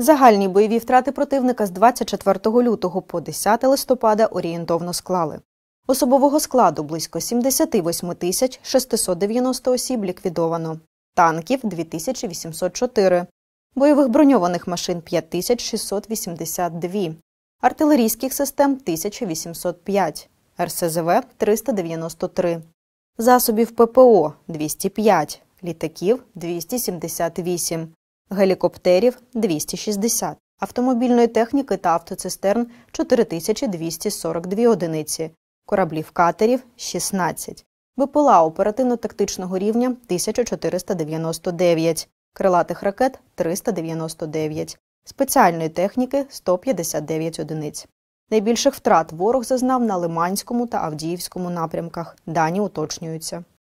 Загальні бойові втрати противника з 24 лютого по 10 листопада орієнтовно склали. Особового складу близько 78 тисяч 690 осіб ліквідовано, танків 2804, бойових броньованих машин 5682, артилерійських систем 1805, РСЗВ 393, засобів ППО 205, літаків 278 гелікоптерів 260, автомобільної техніки та автоцистерн 4242 одиниці, кораблів катерів 16, БПЛА оперативно-тактичного рівня 1499, крилатих ракет 399, спеціальної техніки 159 одиниць. Найбільших втрат ворог зазнав на Лиманському та Авдіївському напрямках. Дані уточнюються.